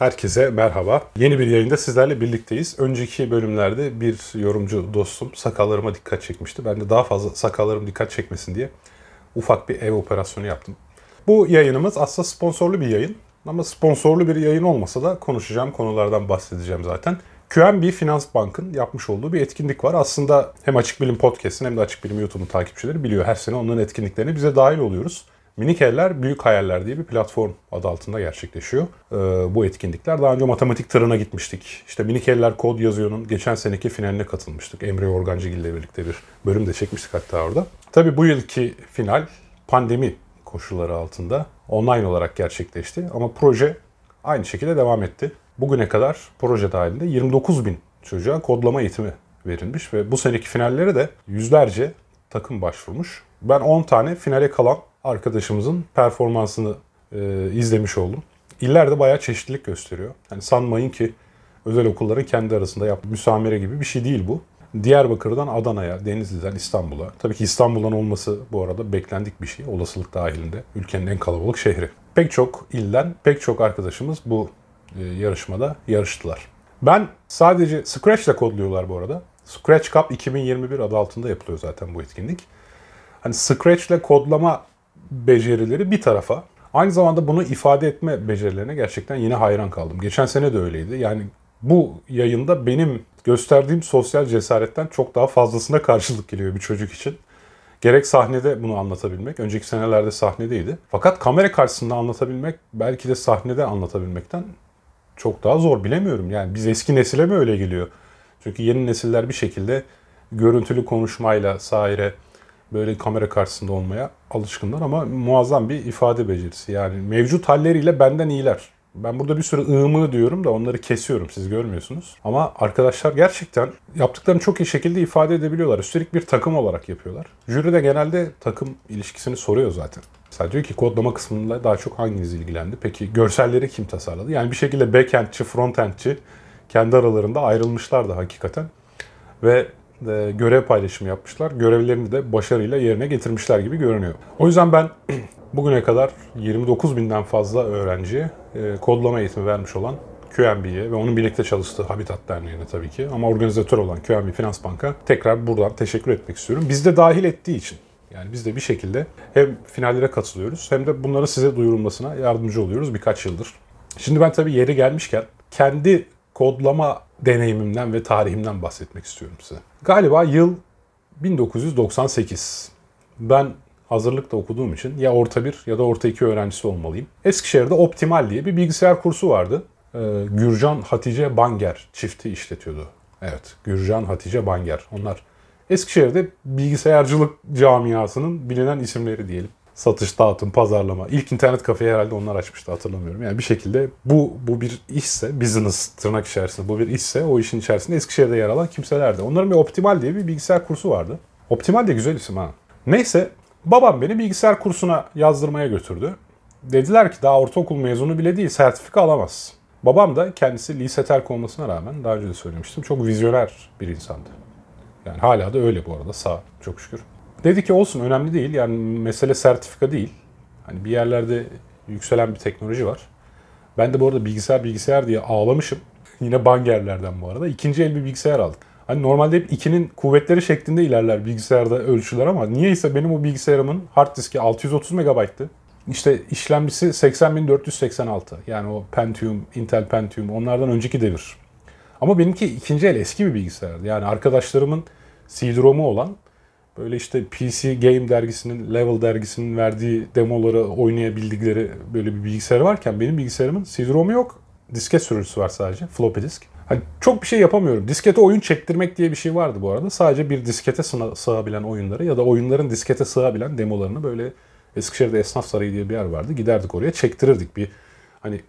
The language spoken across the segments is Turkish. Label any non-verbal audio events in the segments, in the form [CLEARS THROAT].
Herkese merhaba. Yeni bir yayında sizlerle birlikteyiz. Önceki bölümlerde bir yorumcu dostum sakallarıma dikkat çekmişti. Ben de daha fazla sakallarım dikkat çekmesin diye ufak bir ev operasyonu yaptım. Bu yayınımız aslında sponsorlu bir yayın. Ama sponsorlu bir yayın olmasa da konuşacağım konulardan bahsedeceğim zaten. QNB Finans Bank'ın yapmış olduğu bir etkinlik var. Aslında hem Açık Bilim Podcast'ın hem de Açık Bilim YouTube'un takipçileri biliyor. Her sene onların etkinliklerine bize dahil oluyoruz. Minik Eller Büyük Hayaller diye bir platform adı altında gerçekleşiyor ee, bu etkinlikler. Daha önce matematik tırına gitmiştik. İşte Minik Eller Kod Yazıyor'un geçen seneki finaline katılmıştık. Emre Organcıgil ile birlikte bir bölüm de çekmiştik hatta orada. Tabii bu yılki final pandemi koşulları altında online olarak gerçekleşti. Ama proje aynı şekilde devam etti. Bugüne kadar proje dahilinde 29 bin çocuğa kodlama eğitimi verilmiş ve bu seneki finallere de yüzlerce takım başvurmuş. Ben 10 tane finale kalan arkadaşımızın performansını e, izlemiş oldum. İller de bayağı çeşitlilik gösteriyor. Yani sanmayın ki özel okulların kendi arasında yap müsamere gibi bir şey değil bu. Diyarbakır'dan Adana'ya, Denizli'den İstanbul'a. Tabii ki İstanbul'dan olması bu arada beklendik bir şey olasılık dahilinde. Ülkenin en kalabalık şehri. Pek çok ilden pek çok arkadaşımız bu e, yarışmada yarıştılar. Ben sadece Scratch ile kodluyorlar bu arada. Scratch Cup 2021 adı altında yapılıyor zaten bu etkinlik. Hani Scratch kodlama becerileri bir tarafa. Aynı zamanda bunu ifade etme becerilerine gerçekten yine hayran kaldım. Geçen sene de öyleydi. Yani bu yayında benim gösterdiğim sosyal cesaretten çok daha fazlasına karşılık geliyor bir çocuk için. Gerek sahnede bunu anlatabilmek, önceki senelerde sahnedeydi. Fakat kamera karşısında anlatabilmek belki de sahnede anlatabilmekten çok daha zor bilemiyorum. Yani biz eski nesile mi öyle geliyor? Çünkü yeni nesiller bir şekilde görüntülü konuşmayla, saire, böyle kamera karşısında olmaya alışkınlar ama muazzam bir ifade becerisi. Yani mevcut halleriyle benden iyiler. Ben burada bir sürü ığımı diyorum da onları kesiyorum siz görmüyorsunuz. Ama arkadaşlar gerçekten yaptıklarını çok iyi şekilde ifade edebiliyorlar. Üstelik bir takım olarak yapıyorlar. Jüri de genelde takım ilişkisini soruyor zaten. Mesela diyor ki kodlama kısmında daha çok hanginiz ilgilendi? Peki görselleri kim tasarladı? Yani bir şekilde backendçi, frontendçi kendi aralarında ayrılmışlar da hakikaten. Ve e, görev paylaşımı yapmışlar. Görevlerini de başarıyla yerine getirmişler gibi görünüyor. O yüzden ben [CLEARS THROAT] bugüne kadar 29 binden fazla öğrenci e, kodlama eğitimi vermiş olan QNB'ye ve onun birlikte çalıştığı Habitat Derneği'ne tabii ki ama organizatör olan QNB Finans Bank'a tekrar buradan teşekkür etmek istiyorum. Biz de dahil ettiği için yani biz de bir şekilde hem finallere katılıyoruz hem de bunları size duyurulmasına yardımcı oluyoruz birkaç yıldır. Şimdi ben tabii yeri gelmişken kendi kodlama deneyimimden ve tarihimden bahsetmek istiyorum size. Galiba yıl 1998. Ben hazırlıkta okuduğum için ya orta bir ya da orta iki öğrencisi olmalıyım. Eskişehir'de Optimal diye bir bilgisayar kursu vardı. Ee, Gürcan Hatice Banger çifti işletiyordu. Evet, Gürcan Hatice Banger. Onlar Eskişehir'de bilgisayarcılık camiasının bilinen isimleri diyelim satış, dağıtım, pazarlama. İlk internet kafeyi herhalde onlar açmıştı hatırlamıyorum. Yani bir şekilde bu bu bir işse, business tırnak içerisinde bu bir işse o işin içerisinde Eskişehir'de yer alan kimseler Onların bir Optimal diye bir bilgisayar kursu vardı. Optimal de güzel isim ha. Neyse babam beni bilgisayar kursuna yazdırmaya götürdü. Dediler ki daha ortaokul mezunu bile değil sertifika alamaz. Babam da kendisi lise terk olmasına rağmen daha önce de söylemiştim çok vizyoner bir insandı. Yani hala da öyle bu arada sağ çok şükür. Dedi ki olsun önemli değil. Yani mesele sertifika değil. Hani bir yerlerde yükselen bir teknoloji var. Ben de bu arada bilgisayar bilgisayar diye ağlamışım. [LAUGHS] Yine bangerlerden bu arada. ikinci el bir bilgisayar aldık. Hani normalde hep ikinin kuvvetleri şeklinde ilerler bilgisayarda ölçüler ama niyeyse benim o bilgisayarımın hard diski 630 megabayttı. İşte işlemcisi 80486. Yani o Pentium, Intel Pentium onlardan önceki devir. Ama benimki ikinci el eski bir bilgisayardı. Yani arkadaşlarımın CD-ROM'u olan Böyle işte PC Game dergisinin, Level dergisinin verdiği demoları oynayabildikleri böyle bir bilgisayar varken benim bilgisayarımın CD-ROM'u yok. Disket sürücüsü var sadece. Floppy disk. Hani çok bir şey yapamıyorum. Diskete oyun çektirmek diye bir şey vardı bu arada. Sadece bir diskete sığabilen oyunları ya da oyunların diskete sığabilen demolarını böyle Eskişehir'de Esnaf Sarayı diye bir yer vardı. Giderdik oraya çektirirdik bir hani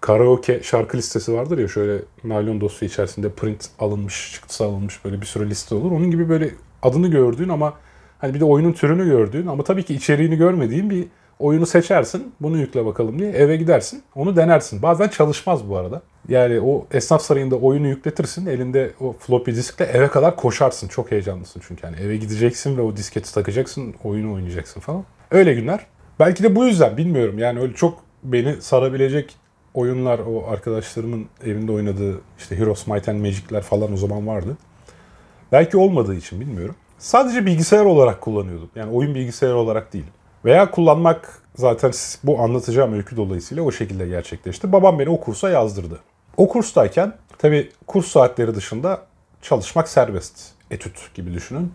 karaoke şarkı listesi vardır ya şöyle naylon dosya içerisinde print alınmış, çıktısı alınmış böyle bir sürü liste olur. Onun gibi böyle adını gördüğün ama hani bir de oyunun türünü gördüğün ama tabii ki içeriğini görmediğin bir oyunu seçersin. Bunu yükle bakalım diye eve gidersin. Onu denersin. Bazen çalışmaz bu arada. Yani o esnaf sarayında oyunu yükletirsin. Elinde o floppy diskle eve kadar koşarsın. Çok heyecanlısın çünkü. Yani eve gideceksin ve o disketi takacaksın. Oyunu oynayacaksın falan. Öyle günler. Belki de bu yüzden bilmiyorum. Yani öyle çok beni sarabilecek oyunlar o arkadaşlarımın evinde oynadığı işte Heroes Might and Magic'ler falan o zaman vardı. Belki olmadığı için bilmiyorum. Sadece bilgisayar olarak kullanıyordum. Yani oyun bilgisayar olarak değil. Veya kullanmak zaten bu anlatacağım öykü dolayısıyla o şekilde gerçekleşti. Babam beni o kursa yazdırdı. O kurstayken tabii kurs saatleri dışında çalışmak serbest. Etüt gibi düşünün.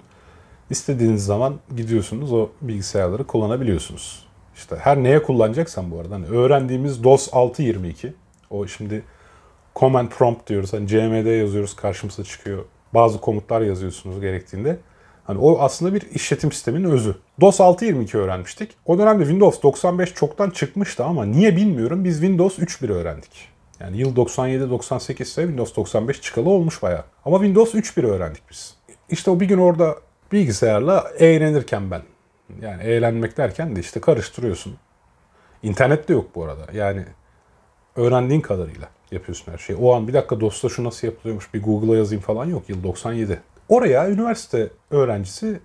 İstediğiniz zaman gidiyorsunuz o bilgisayarları kullanabiliyorsunuz. İşte her neye kullanacaksan bu arada. Hani öğrendiğimiz DOS 622. O şimdi command prompt diyoruz. Hani CMD yazıyoruz karşımıza çıkıyor bazı komutlar yazıyorsunuz gerektiğinde. Hani o aslında bir işletim sisteminin özü. DOS 6.22 öğrenmiştik. O dönemde Windows 95 çoktan çıkmıştı ama niye bilmiyorum biz Windows 3.1 öğrendik. Yani yıl 97-98 ise Windows 95 çıkalı olmuş baya. Ama Windows 3.1 öğrendik biz. İşte o bir gün orada bilgisayarla eğlenirken ben. Yani eğlenmek derken de işte karıştırıyorsun. İnternet de yok bu arada. Yani öğrendiğin kadarıyla yapıyorsun her şeyi. O an bir dakika dosta şu nasıl yapılıyormuş bir Google'a yazayım falan yok. Yıl 97. Oraya üniversite öğrencisi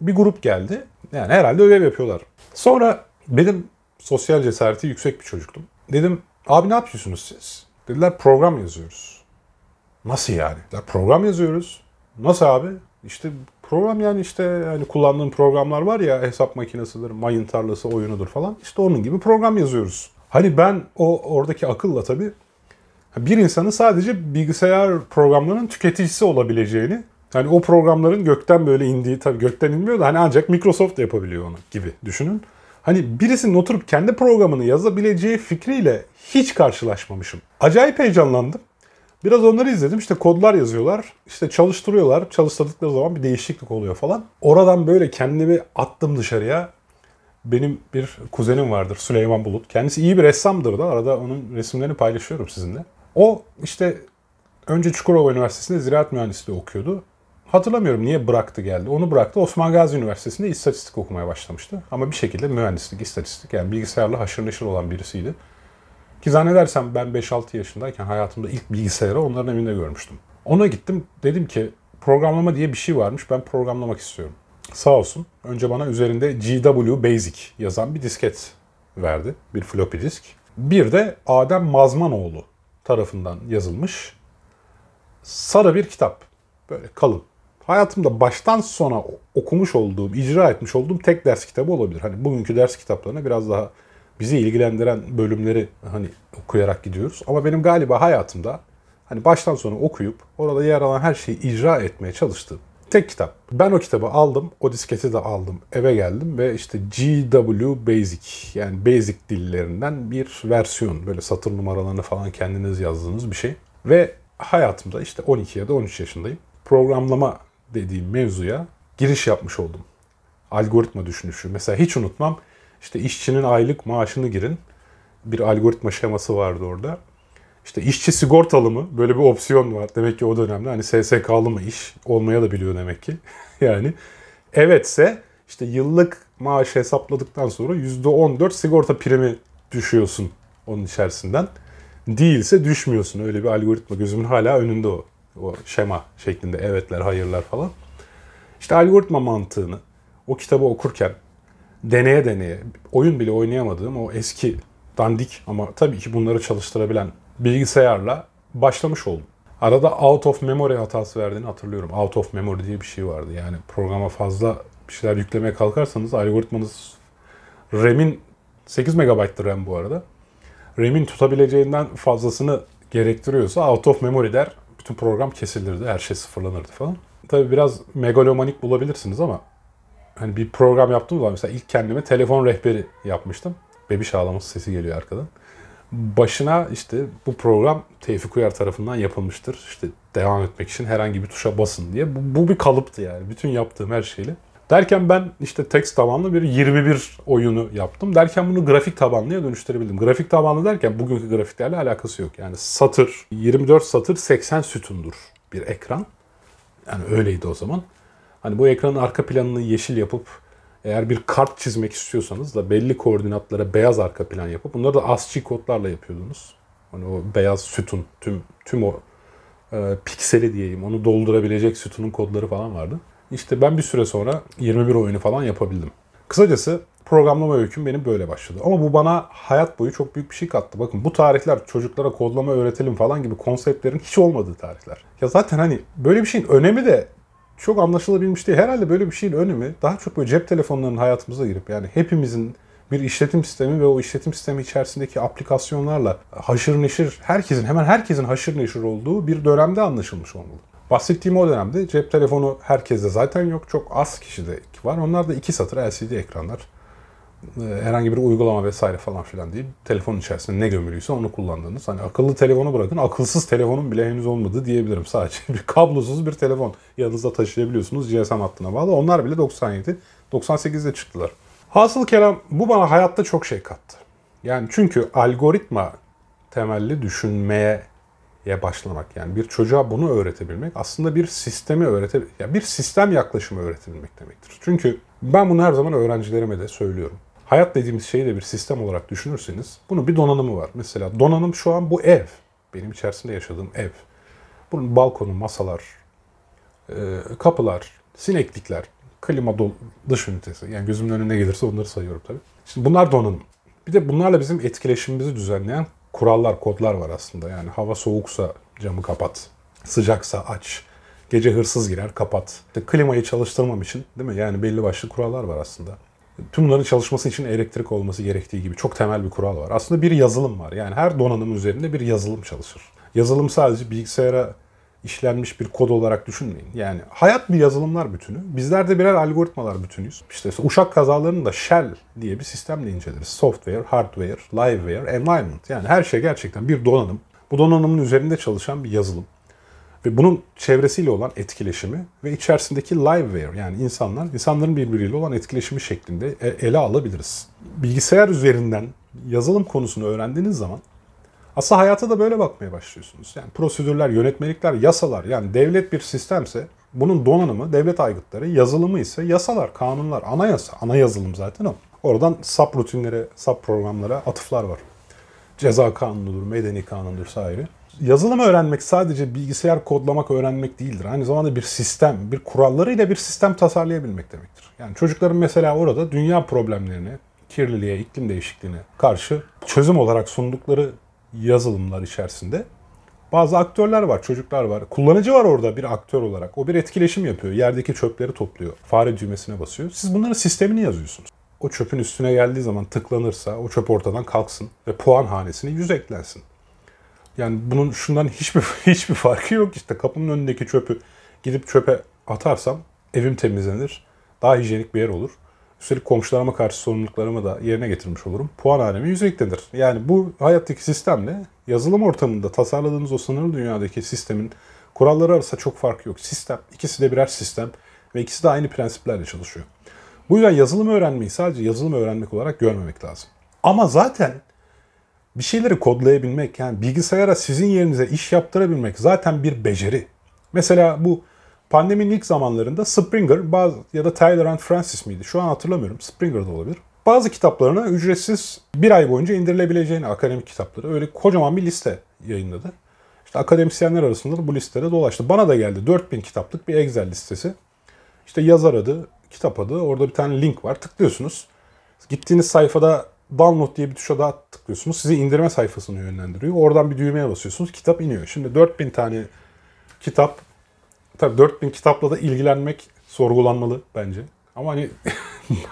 bir grup geldi. Yani herhalde ödev yapıyorlar. Sonra benim sosyal cesareti yüksek bir çocuktum. Dedim abi ne yapıyorsunuz siz? Dediler program yazıyoruz. Nasıl yani? Dediler, program yazıyoruz. Nasıl abi? İşte program yani işte hani kullandığım programlar var ya hesap makinesidir, mayın tarlası oyunudur falan. İşte onun gibi program yazıyoruz. Hani ben o oradaki akılla tabii bir insanın sadece bilgisayar programlarının tüketicisi olabileceğini hani o programların gökten böyle indiği tabii gökten inmiyor da hani ancak Microsoft yapabiliyor onu gibi düşünün. Hani birisinin oturup kendi programını yazabileceği fikriyle hiç karşılaşmamışım. Acayip heyecanlandım. Biraz onları izledim. İşte kodlar yazıyorlar. İşte çalıştırıyorlar. Çalıştırdıkları zaman bir değişiklik oluyor falan. Oradan böyle kendimi attım dışarıya benim bir kuzenim vardır Süleyman Bulut. Kendisi iyi bir ressamdır da arada onun resimlerini paylaşıyorum sizinle. O işte önce Çukurova Üniversitesi'nde ziraat mühendisliği okuyordu. Hatırlamıyorum niye bıraktı geldi. Onu bıraktı. Osman Gazi Üniversitesi'nde istatistik okumaya başlamıştı. Ama bir şekilde mühendislik, istatistik yani bilgisayarla haşır neşir olan birisiydi. Ki zannedersem ben 5-6 yaşındayken hayatımda ilk bilgisayarı onların evinde görmüştüm. Ona gittim. Dedim ki programlama diye bir şey varmış. Ben programlamak istiyorum. Sağ olsun. Önce bana üzerinde GW Basic yazan bir disket verdi. Bir floppy disk. Bir de Adem Mazmanoğlu tarafından yazılmış sarı bir kitap. Böyle kalın. Hayatımda baştan sona okumuş olduğum, icra etmiş olduğum tek ders kitabı olabilir. Hani bugünkü ders kitaplarına biraz daha bizi ilgilendiren bölümleri hani okuyarak gidiyoruz. Ama benim galiba hayatımda hani baştan sona okuyup orada yer alan her şeyi icra etmeye çalıştığım Tek kitap. Ben o kitabı aldım, o disketi de aldım, eve geldim ve işte GW Basic yani Basic dillerinden bir versiyon. Böyle satır numaralarını falan kendiniz yazdığınız bir şey. Ve hayatımda işte 12 ya da 13 yaşındayım. Programlama dediğim mevzuya giriş yapmış oldum. Algoritma düşünüşü. Mesela hiç unutmam. işte işçinin aylık maaşını girin. Bir algoritma şeması vardı orada. İşte işçi sigortalı mı? Böyle bir opsiyon var. Demek ki o dönemde hani SSK'lı mı iş? Olmaya da biliyor demek ki. [LAUGHS] yani evetse işte yıllık maaşı hesapladıktan sonra %14 sigorta primi düşüyorsun onun içerisinden. Değilse düşmüyorsun. Öyle bir algoritma gözümün hala önünde o. O şema şeklinde evetler, hayırlar falan. İşte algoritma mantığını o kitabı okurken deneye deneye oyun bile oynayamadığım o eski dandik ama tabii ki bunları çalıştırabilen bilgisayarla başlamış oldum. Arada out of memory hatası verdiğini hatırlıyorum. Out of memory diye bir şey vardı. Yani programa fazla bir şeyler yüklemeye kalkarsanız algoritmanız RAM'in 8 MB'tı RAM bu arada. RAM'in tutabileceğinden fazlasını gerektiriyorsa out of memory der. Bütün program kesilirdi. Her şey sıfırlanırdı falan. Tabi biraz megalomanik bulabilirsiniz ama hani bir program yaptığım zaman mesela ilk kendime telefon rehberi yapmıştım. Bebiş ağlaması sesi geliyor arkadan başına işte bu program Tevfik Uyar tarafından yapılmıştır. İşte devam etmek için herhangi bir tuşa basın diye. Bu, bu bir kalıptı yani. Bütün yaptığım her şeyle. Derken ben işte tekst tabanlı bir 21 oyunu yaptım. Derken bunu grafik tabanlıya dönüştürebildim. Grafik tabanlı derken bugünkü grafiklerle alakası yok. Yani satır, 24 satır 80 sütundur bir ekran. Yani öyleydi o zaman. Hani bu ekranın arka planını yeşil yapıp eğer bir kart çizmek istiyorsanız da belli koordinatlara beyaz arka plan yapıp bunları da ASCII kodlarla yapıyordunuz. Hani o beyaz sütun, tüm tüm o e, pikseli diyeyim, onu doldurabilecek sütunun kodları falan vardı. İşte ben bir süre sonra 21 oyunu falan yapabildim. Kısacası programlama öyküm benim böyle başladı. Ama bu bana hayat boyu çok büyük bir şey kattı. Bakın bu tarihler çocuklara kodlama öğretelim falan gibi konseptlerin hiç olmadığı tarihler. Ya zaten hani böyle bir şeyin önemi de çok anlaşılabilmiş değil. Herhalde böyle bir şeyin önemi daha çok böyle cep telefonlarının hayatımıza girip yani hepimizin bir işletim sistemi ve o işletim sistemi içerisindeki aplikasyonlarla haşır neşir, herkesin hemen herkesin haşır neşir olduğu bir dönemde anlaşılmış olmalı. Bahsettiğim o dönemde cep telefonu herkeste zaten yok. Çok az kişide var. Onlar da iki satır LCD ekranlar. E, herhangi bir uygulama vesaire falan filan değil. Telefon içerisinde ne gömülüyse onu kullandığınız. Hani akıllı telefonu bırakın. Akılsız telefonun bile henüz olmadı diyebilirim. Sadece [LAUGHS] bir kablosuz bir telefon yanınızda taşıyabiliyorsunuz. GSM hattına bağlı. Onlar bile 97, 98'de çıktılar. Hasıl kelam bu bana hayatta çok şey kattı. Yani çünkü algoritma temelli düşünmeye başlamak yani bir çocuğa bunu öğretebilmek aslında bir sistemi öğrete yani bir sistem yaklaşımı öğretebilmek demektir. Çünkü ben bunu her zaman öğrencilerime de söylüyorum hayat dediğimiz şeyi de bir sistem olarak düşünürseniz bunun bir donanımı var. Mesela donanım şu an bu ev. Benim içerisinde yaşadığım ev. Bunun balkonu, masalar, e, kapılar, sineklikler, klima dış ünitesi. Yani gözümün önüne gelirse onları sayıyorum tabii. Şimdi bunlar donanım. Bir de bunlarla bizim etkileşimimizi düzenleyen kurallar, kodlar var aslında. Yani hava soğuksa camı kapat, sıcaksa aç, gece hırsız girer kapat. İşte klimayı çalıştırmam için değil mi? Yani belli başlı kurallar var aslında tüm bunların çalışması için elektrik olması gerektiği gibi çok temel bir kural var. Aslında bir yazılım var. Yani her donanım üzerinde bir yazılım çalışır. Yazılım sadece bilgisayara işlenmiş bir kod olarak düşünmeyin. Yani hayat bir yazılımlar bütünü. Bizler de birer algoritmalar bütünüyüz. İşte uçak kazalarını da shell diye bir sistemle inceleriz. Software, hardware, liveware, environment. Yani her şey gerçekten bir donanım. Bu donanımın üzerinde çalışan bir yazılım. Ve bunun çevresiyle olan etkileşimi ve içerisindeki liveware yani insanlar, insanların birbiriyle olan etkileşimi şeklinde e, ele alabiliriz. Bilgisayar üzerinden yazılım konusunu öğrendiğiniz zaman aslında hayata da böyle bakmaya başlıyorsunuz. Yani prosedürler, yönetmelikler, yasalar yani devlet bir sistemse bunun donanımı devlet aygıtları, yazılımı ise yasalar, kanunlar, anayasa, ana yazılım zaten o. Oradan sap rutinlere, sap programlara atıflar var. Ceza kanunudur, medeni kanundur sahibi. Yazılım öğrenmek sadece bilgisayar kodlamak öğrenmek değildir. Aynı zamanda bir sistem, bir kurallarıyla bir sistem tasarlayabilmek demektir. Yani çocukların mesela orada dünya problemlerini, kirliliğe, iklim değişikliğine karşı çözüm olarak sundukları yazılımlar içerisinde bazı aktörler var, çocuklar var. Kullanıcı var orada bir aktör olarak. O bir etkileşim yapıyor. Yerdeki çöpleri topluyor. Fare düğmesine basıyor. Siz bunların sistemini yazıyorsunuz. O çöpün üstüne geldiği zaman tıklanırsa o çöp ortadan kalksın ve puan hanesine yüz eklensin. Yani bunun şundan hiçbir [LAUGHS] hiçbir farkı yok. işte kapının önündeki çöpü gidip çöpe atarsam evim temizlenir. Daha hijyenik bir yer olur. Üstelik komşularıma karşı sorumluluklarımı da yerine getirmiş olurum. Puan hanemi yüksektedir. Yani bu hayattaki sistemle yazılım ortamında tasarladığınız o sınırlı dünyadaki sistemin kuralları arasında çok fark yok. Sistem, ikisi de birer sistem ve ikisi de aynı prensiplerle çalışıyor. Bu yüzden yazılımı öğrenmeyi sadece yazılımı öğrenmek olarak görmemek lazım. Ama zaten bir şeyleri kodlayabilmek, yani bilgisayara sizin yerinize iş yaptırabilmek zaten bir beceri. Mesela bu pandeminin ilk zamanlarında Springer bazı, ya da Tyler and Francis miydi? Şu an hatırlamıyorum. Springer da olabilir. Bazı kitaplarına ücretsiz bir ay boyunca indirilebileceğini akademik kitapları öyle kocaman bir liste yayınladı. İşte akademisyenler arasında da bu listede dolaştı. Bana da geldi 4000 kitaplık bir Excel listesi. İşte yazar adı, kitap adı, orada bir tane link var. Tıklıyorsunuz. Gittiğiniz sayfada download diye bir tuşa daha tıklıyorsunuz. Sizi indirme sayfasını yönlendiriyor. Oradan bir düğmeye basıyorsunuz. Kitap iniyor. Şimdi 4000 tane kitap tabii 4000 kitapla da ilgilenmek sorgulanmalı bence. Ama hani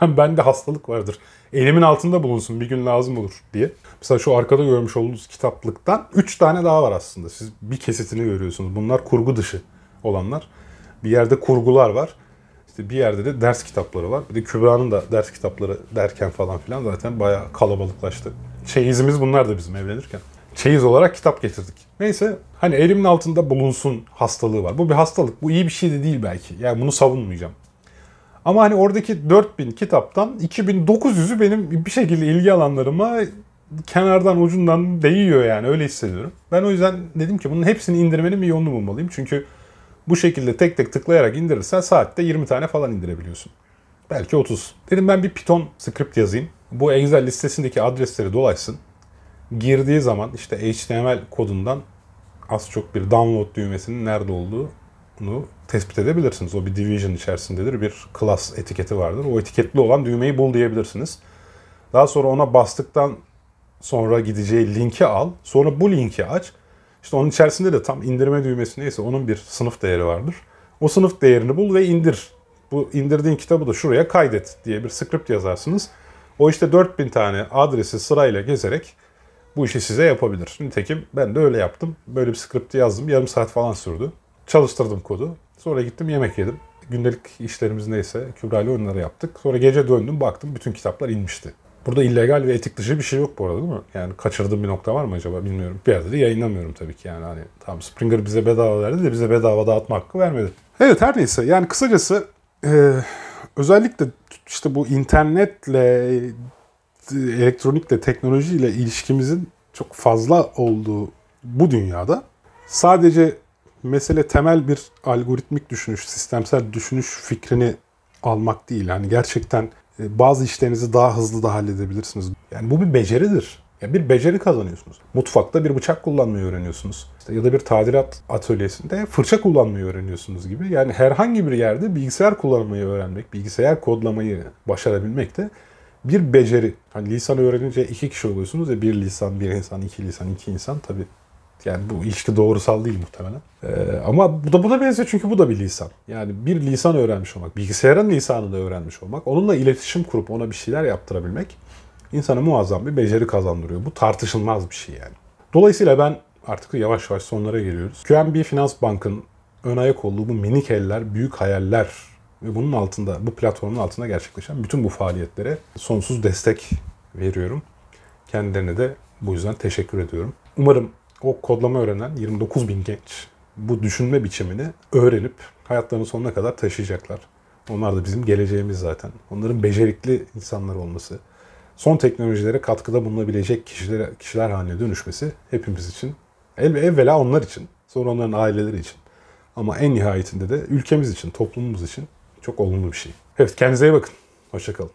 [LAUGHS] ben de hastalık vardır. Elimin altında bulunsun bir gün lazım olur diye. Mesela şu arkada görmüş olduğunuz kitaplıktan 3 tane daha var aslında. Siz bir kesitini görüyorsunuz. Bunlar kurgu dışı olanlar. Bir yerde kurgular var. İşte bir yerde de ders kitapları var. Bir de Kübra'nın da ders kitapları derken falan filan zaten bayağı kalabalıklaştı. Çeyizimiz bunlar da bizim evlenirken. Çeyiz olarak kitap getirdik. Neyse hani elimin altında bulunsun hastalığı var. Bu bir hastalık. Bu iyi bir şey de değil belki. Yani bunu savunmayacağım. Ama hani oradaki 4000 kitaptan 2900'ü benim bir şekilde ilgi alanlarıma kenardan ucundan değiyor yani öyle hissediyorum. Ben o yüzden dedim ki bunun hepsini indirmenin bir yolunu bulmalıyım. Çünkü bu şekilde tek tek tıklayarak indirirsen saatte 20 tane falan indirebiliyorsun. Belki 30. Dedim ben bir Python script yazayım. Bu Excel listesindeki adresleri dolaşsın. Girdiği zaman işte HTML kodundan az çok bir download düğmesinin nerede olduğunu tespit edebilirsiniz. O bir division içerisindedir. Bir class etiketi vardır. O etiketli olan düğmeyi bul diyebilirsiniz. Daha sonra ona bastıktan sonra gideceği linki al. Sonra bu linki aç. İşte onun içerisinde de tam indirme düğmesi neyse onun bir sınıf değeri vardır. O sınıf değerini bul ve indir. Bu indirdiğin kitabı da şuraya kaydet diye bir script yazarsınız. O işte 4000 tane adresi sırayla gezerek bu işi size yapabilir. Nitekim ben de öyle yaptım. Böyle bir script'i yazdım. Yarım saat falan sürdü. Çalıştırdım kodu. Sonra gittim yemek yedim. Gündelik işlerimiz neyse Kübra oyunları yaptık. Sonra gece döndüm baktım bütün kitaplar inmişti. Burada illegal ve etik dışı bir şey yok bu arada değil mi? Yani kaçırdığım bir nokta var mı acaba bilmiyorum. Bir yerde de yayınlamıyorum tabii ki yani hani tam Springer bize bedava verdi de bize bedava dağıtma hakkı vermedi. Evet her neyse yani kısacası e, özellikle işte bu internetle e, elektronikle teknolojiyle ilişkimizin çok fazla olduğu bu dünyada sadece mesele temel bir algoritmik düşünüş, sistemsel düşünüş fikrini almak değil. Yani gerçekten e, bazı işlerinizi daha hızlı da halledebilirsiniz. Yani bu bir beceridir. Yani bir beceri kazanıyorsunuz. Mutfakta bir bıçak kullanmayı öğreniyorsunuz. İşte ya da bir tadilat atölyesinde fırça kullanmayı öğreniyorsunuz gibi. Yani herhangi bir yerde bilgisayar kullanmayı öğrenmek, bilgisayar kodlamayı başarabilmek de bir beceri. Hani lisan öğrenince iki kişi oluyorsunuz ya bir lisan, bir insan, iki lisan, iki insan tabii yani bu ilişki doğrusal değil muhtemelen. Ee, ama bu da buna benziyor çünkü bu da bir lisan. Yani bir lisan öğrenmiş olmak, bilgisayarın lisanını da öğrenmiş olmak, onunla iletişim kurup ona bir şeyler yaptırabilmek insana muazzam bir beceri kazandırıyor. Bu tartışılmaz bir şey yani. Dolayısıyla ben artık yavaş yavaş sonlara geliyoruz. QNB Finans Bank'ın ön ayak olduğu bu minik eller, büyük hayaller ve bunun altında, bu platformun altında gerçekleşen bütün bu faaliyetlere sonsuz destek veriyorum. Kendilerine de bu yüzden teşekkür ediyorum. Umarım o kodlama öğrenen 29 bin genç bu düşünme biçimini öğrenip hayatlarının sonuna kadar taşıyacaklar. Onlar da bizim geleceğimiz zaten. Onların becerikli insanlar olması, son teknolojilere katkıda bulunabilecek kişiler kişiler haline dönüşmesi hepimiz için. El, evvela onlar için, sonra onların aileleri için. Ama en nihayetinde de ülkemiz için, toplumumuz için çok olumlu bir şey. Evet kendinize iyi bakın. Hoşçakalın.